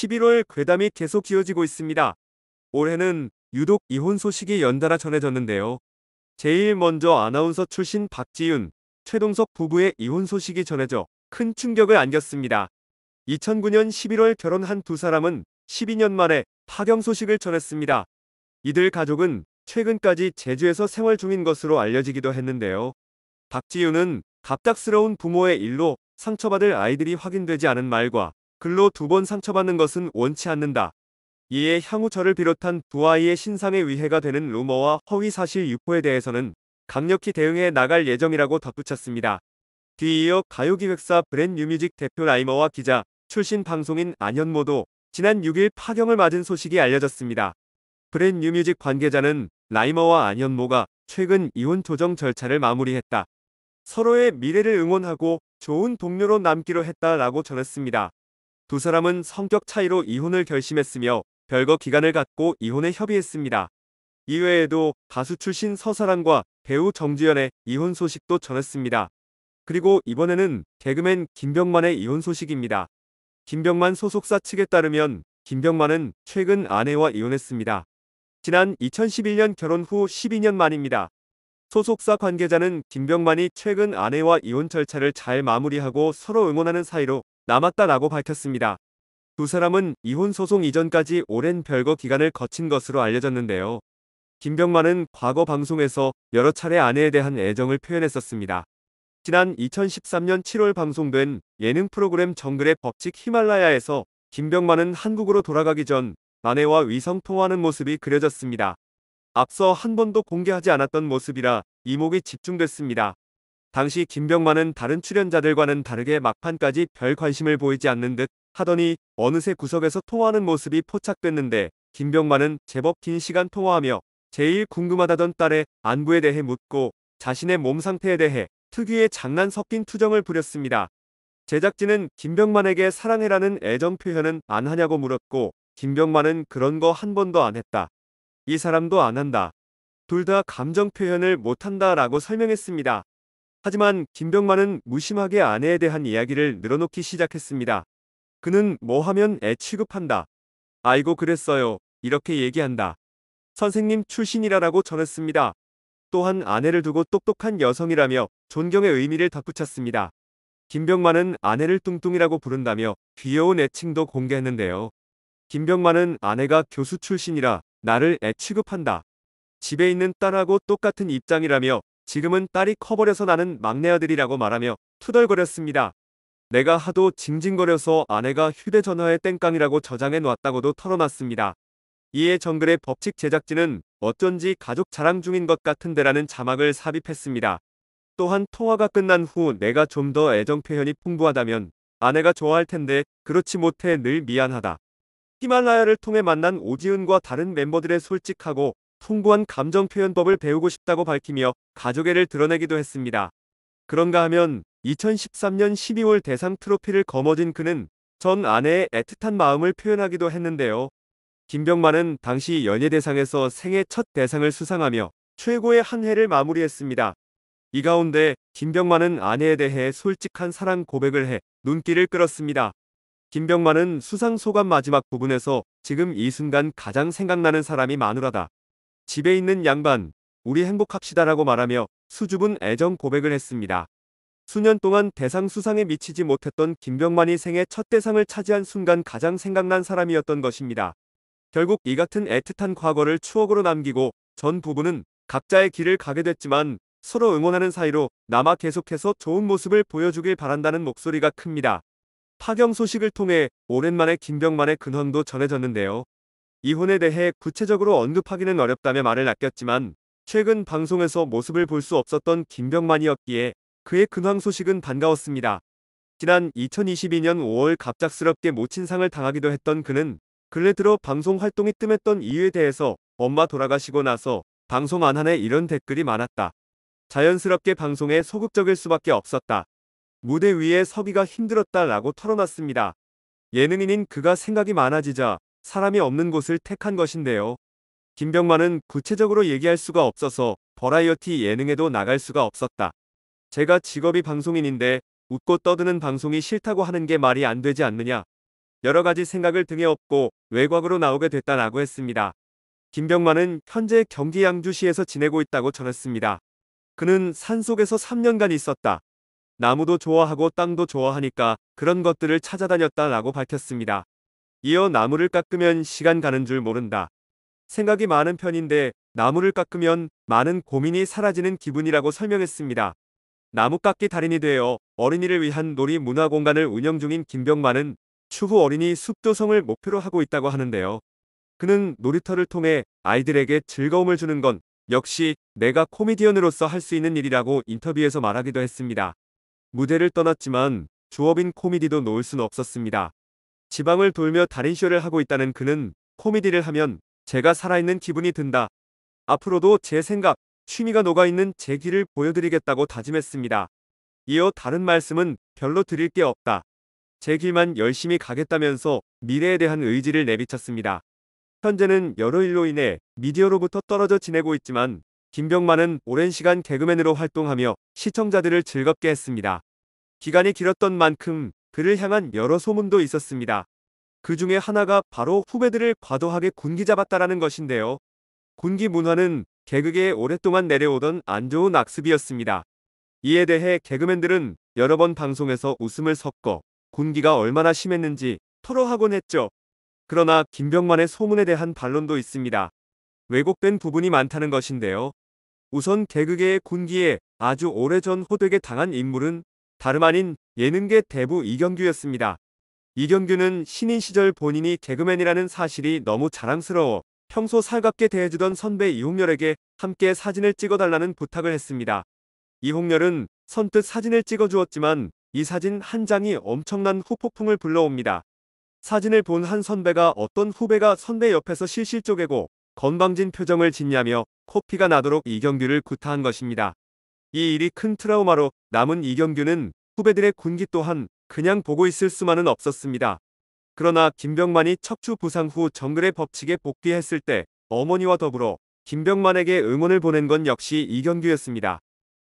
11월 괴담이 계속 이어지고 있습니다. 올해는 유독 이혼 소식이 연달아 전해졌는데요. 제일 먼저 아나운서 출신 박지윤, 최동석 부부의 이혼 소식이 전해져 큰 충격을 안겼습니다. 2009년 11월 결혼한 두 사람은 12년 만에 파경 소식을 전했습니다. 이들 가족은 최근까지 제주에서 생활 중인 것으로 알려지기도 했는데요. 박지윤은 갑작스러운 부모의 일로 상처받을 아이들이 확인되지 않은 말과 글로 두 번 상처받는 것은 원치 않는다. 이에 향후 저를 비롯한 두 아이의 신상에 위해가 되는 루머와 허위사실 유포에 대해서는 강력히 대응해 나갈 예정이라고 덧붙였습니다. 뒤이어 가요기획사 브랜뉴뮤직 대표 라이머와 기자, 출신 방송인 안현모도 지난 6일 파경을 맞은 소식이 알려졌습니다. 브랜뉴뮤직 관계자는 라이머와 안현모가 최근 이혼 조정 절차를 마무리했다. 서로의 미래를 응원하고 좋은 동료로 남기로 했다라고 전했습니다. 두 사람은 성격 차이로 이혼을 결심했으며 별거 기간을 갖고 이혼에 협의했습니다. 이외에도 가수 출신 서사랑과 배우 정지연의 이혼 소식도 전했습니다. 그리고 이번에는 개그맨 김병만의 이혼 소식입니다. 김병만 소속사 측에 따르면 김병만은 최근 아내와 이혼했습니다. 지난 2011년 결혼 후 12년 만입니다. 소속사 관계자는 김병만이 최근 아내와 이혼 절차를 잘 마무리하고 서로 응원하는 사이로 남았다라고 밝혔습니다. 두 사람은 이혼 소송 이전까지 오랜 별거 기간을 거친 것으로 알려졌는데요. 김병만은 과거 방송에서 여러 차례 아내에 대한 애정을 표현했었습니다. 지난 2013년 7월 방송된 예능 프로그램 정글의 법칙 히말라야에서 김병만은 한국으로 돌아가기 전 아내와 위성 통화하는 모습이 그려졌습니다. 앞서 한 번도 공개하지 않았던 모습이라 이목이 집중됐습니다. 당시 김병만은 다른 출연자들과는 다르게 막판까지 별 관심을 보이지 않는 듯 하더니 어느새 구석에서 통화하는 모습이 포착됐는데 김병만은 제법 긴 시간 통화하며 제일 궁금하다던 딸의 안부에 대해 묻고 자신의 몸 상태에 대해 특유의 장난 섞인 투정을 부렸습니다. 제작진은 김병만에게 사랑해라는 애정 표현은 안 하냐고 물었고 김병만은 그런 거 한 번도 안 했다. 이 사람도 안 한다. 둘 다 감정 표현을 못 한다 라고 설명했습니다. 하지만 김병만은 무심하게 아내에 대한 이야기를 늘어놓기 시작했습니다. 그는 뭐 하면 애 취급한다. 아이고 그랬어요. 이렇게 얘기한다. 선생님 출신이라라고 전했습니다. 또한 아내를 두고 똑똑한 여성이라며 존경의 의미를 덧붙였습니다. 김병만은 아내를 뚱뚱이라고 부른다며 귀여운 애칭도 공개했는데요. 김병만은 아내가 교수 출신이라 나를 애 취급한다. 집에 있는 딸하고 똑같은 입장이라며 지금은 딸이 커버려서 나는 막내 아들이라고 말하며 투덜거렸습니다. 내가 하도 징징거려서 아내가 휴대전화에 땡깡이라고 저장해 놨다고도 털어놨습니다. 이에 정글의 법칙 제작진은 어쩐지 가족 자랑 중인 것 같은데라는 자막을 삽입했습니다. 또한 통화가 끝난 후 내가 좀 더 애정 표현이 풍부하다면 아내가 좋아할 텐데 그렇지 못해 늘 미안하다. 히말라야를 통해 만난 오지은과 다른 멤버들의 솔직하고 풍부한 감정 표현법을 배우고 싶다고 밝히며 가족애를 드러내기도 했습니다. 그런가 하면 2013년 12월 대상 트로피를 거머쥔 그는 전 아내의 애틋한 마음을 표현하기도 했는데요. 김병만은 당시 연예대상에서 생애 첫 대상을 수상하며 최고의 한 해를 마무리했습니다. 이 가운데 김병만은 아내에 대해 솔직한 사랑 고백을 해 눈길을 끌었습니다. 김병만은 수상 소감 마지막 부분에서 지금 이 순간 가장 생각나는 사람이 마누라다. 집에 있는 양반, 우리 행복합시다라고 말하며 수줍은 애정 고백을 했습니다. 수년 동안 대상 수상에 미치지 못했던 김병만이 생애 첫 대상을 차지한 순간 가장 생각난 사람이었던 것입니다. 결국 이 같은 애틋한 과거를 추억으로 남기고 전 부부는 각자의 길을 가게 됐지만 서로 응원하는 사이로 남아 계속해서 좋은 모습을 보여주길 바란다는 목소리가 큽니다. 파경 소식을 통해 오랜만에 김병만의 근황도 전해졌는데요. 이혼에 대해 구체적으로 언급하기는 어렵다며 말을 아꼈지만 최근 방송에서 모습을 볼 수 없었던 김병만이었기에 그의 근황 소식은 반가웠습니다. 지난 2022년 5월 갑작스럽게 모친상을 당하기도 했던 그는 근래 들어 방송 활동이 뜸했던 이유에 대해서 엄마 돌아가시고 나서 방송 안 하네 이런 댓글이 많았다. 자연스럽게 방송에 소극적일 수밖에 없었다. 무대 위에 서기가 힘들었다 라고 털어놨습니다. 예능인인 그가 생각이 많아지자 사람이 없는 곳을 택한 것인데요. 김병만은 구체적으로 얘기할 수가 없어서 버라이어티 예능에도 나갈 수가 없었다. 제가 직업이 방송인인데 웃고 떠드는 방송이 싫다고 하는 게 말이 안 되지 않느냐. 여러 가지 생각을 등에 업고 외곽으로 나오게 됐다라고 했습니다. 김병만은 현재 경기 양주시에서 지내고 있다고 전했습니다. 그는 산속에서 3년간 있었다. 나무도 좋아하고 땅도 좋아하니까 그런 것들을 찾아다녔다라고 밝혔습니다. 이어 나무를 깎으면 시간 가는 줄 모른다. 생각이 많은 편인데 나무를 깎으면 많은 고민이 사라지는 기분이라고 설명했습니다. 나무깎기 달인이 되어 어린이를 위한 놀이 문화 공간을 운영 중인 김병만은 추후 어린이 숲도성을 목표로 하고 있다고 하는데요. 그는 놀이터를 통해 아이들에게 즐거움을 주는 건 역시 내가 코미디언으로서 할 수 있는 일이라고 인터뷰에서 말하기도 했습니다. 무대를 떠났지만 주업인 코미디도 놓을 순 없었습니다. 지방을 돌며 달인 쇼를 하고 있다는 그는 코미디를 하면 제가 살아있는 기분이 든다. 앞으로도 제 생각, 취미가 녹아있는 제 길을 보여드리겠다고 다짐했습니다. 이어 다른 말씀은 별로 드릴 게 없다. 제 길만 열심히 가겠다면서 미래에 대한 의지를 내비쳤습니다. 현재는 여러 일로 인해 미디어로부터 떨어져 지내고 있지만 김병만은 오랜 시간 개그맨으로 활동하며 시청자들을 즐겁게 했습니다. 기간이 길었던 만큼 그를 향한 여러 소문도 있었습니다. 그 중에 하나가 바로 후배들을 과도하게 군기 잡았다라는 것인데요. 군기 문화는 개그계에 오랫동안 내려오던 안 좋은 악습이었습니다. 이에 대해 개그맨들은 여러 번 방송에서 웃음을 섞어 군기가 얼마나 심했는지 토로하곤 했죠. 그러나 김병만의 소문에 대한 반론도 있습니다. 왜곡된 부분이 많다는 것인데요. 우선 개그계의 군기에 아주 오래전 호되게 당한 인물은 다름 아닌 예능계 대부 이경규였습니다. 이경규는 신인 시절 본인이 개그맨이라는 사실이 너무 자랑스러워 평소 살갑게 대해주던 선배 이홍렬에게 함께 사진을 찍어달라는 부탁을 했습니다. 이홍렬은 선뜻 사진을 찍어주었지만 이 사진 한 장이 엄청난 후폭풍을 불러옵니다. 사진을 본 한 선배가 어떤 후배가 선배 옆에서 실실 쪼개고 건방진 표정을 짓냐며 코피가 나도록 이경규를 구타한 것입니다. 이 일이 큰 트라우마로 남은 이경규는 후배들의 군기 또한 그냥 보고 있을 수만은 없었습니다. 그러나 김병만이 척추 부상 후 정글의 법칙에 복귀했을 때 어머니와 더불어 김병만에게 응원을 보낸 건 역시 이경규였습니다.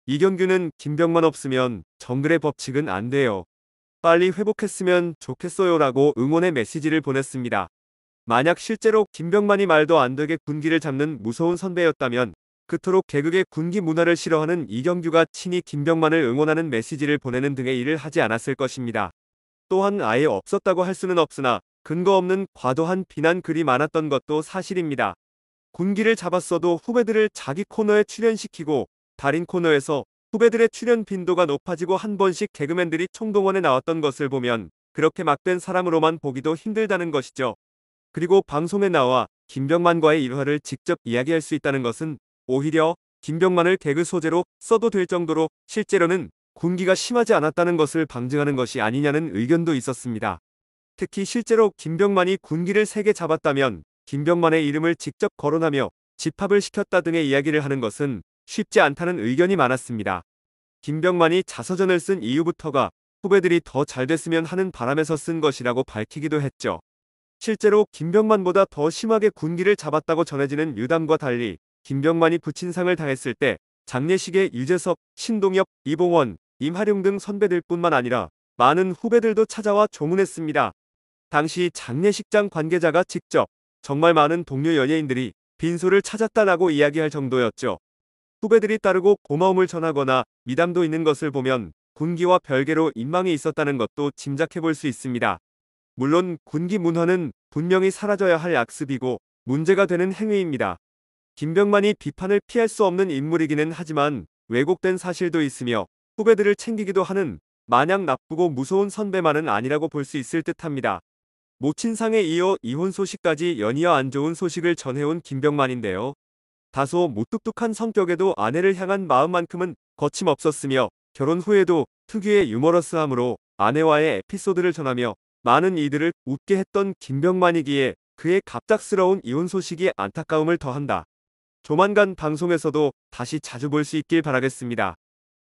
이경규는 김병만 없으면 정글의 법칙은 안 돼요. 빨리 회복했으면 좋겠어요 라고 응원의 메시지를 보냈습니다. 만약 실제로 김병만이 말도 안 되게 군기를 잡는 무서운 선배였다면 그토록 개극의 군기 문화를 싫어하는 이경규가 친히 김병만을 응원하는 메시지를 보내는 등의 일을 하지 않았을 것입니다. 또한 아예 없었다고 할 수는 없으나 근거 없는 과도한 비난 글이 많았던 것도 사실입니다. 군기를 잡았어도 후배들을 자기 코너에 출연시키고 달인 코너에서 후배들의 출연 빈도가 높아지고 한 번씩 개그맨들이 총동원에 나왔던 것을 보면 그렇게 막된 사람으로만 보기도 힘들다는 것이죠. 그리고 방송에 나와 김병만과의 일화를 직접 이야기할 수 있다는 것은 오히려 김병만을 개그 소재로 써도 될 정도로 실제로는 군기가 심하지 않았다는 것을 방증하는 것이 아니냐는 의견도 있었습니다. 특히 실제로 김병만이 군기를 세게 잡았다면 김병만의 이름을 직접 거론하며 집합을 시켰다 등의 이야기를 하는 것은 쉽지 않다는 의견이 많았습니다. 김병만이 자서전을 쓴이후부터가 후배들이 더 잘 됐으면 하는 바람에서 쓴 것이라고 밝히기도 했죠. 실제로 김병만보다 더 심하게 군기를 잡았다고 전해지는 유담과 달리 김병만이 부친상을 당했을 때 장례식에 유재석, 신동엽, 이봉원, 임하룡 등 선배들뿐만 아니라 많은 후배들도 찾아와 조문했습니다. 당시 장례식장 관계자가 직접 정말 많은 동료 연예인들이 빈소를 찾았다라고 이야기할 정도였죠. 후배들이 따르고 고마움을 전하거나 미담도 있는 것을 보면 군기와 별개로 인망이 있었다는 것도 짐작해 볼 수 있습니다. 물론 군기 문화는 분명히 사라져야 할 악습이고 문제가 되는 행위입니다. 김병만이 비판을 피할 수 없는 인물이기는 하지만 왜곡된 사실도 있으며 후배들을 챙기기도 하는 마냥 나쁘고 무서운 선배만은 아니라고 볼 수 있을 듯합니다. 모친상에 이어 이혼 소식까지 연이어 안 좋은 소식을 전해온 김병만인데요. 다소 무뚝뚝한 성격에도 아내를 향한 마음만큼은 거침없었으며 결혼 후에도 특유의 유머러스함으로 아내와의 에피소드를 전하며 많은 이들을 웃게 했던 김병만이기에 그의 갑작스러운 이혼 소식이 안타까움을 더한다. 조만간 방송에서도 다시 자주 볼 수 있길 바라겠습니다.